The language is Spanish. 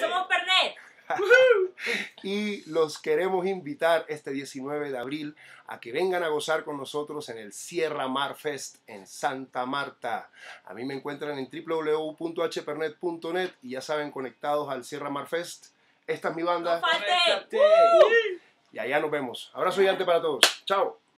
¡Somos Pernet! y los queremos invitar este 19 de abril a que vengan a gozar con nosotros en el Sierra Mar Fest en Santa Marta. A mí me encuentran en www.hpernet.net y ya saben, conectados al Sierra Mar Fest. Esta es mi banda. y allá nos vemos. Abrazo gigante para todos. Chao.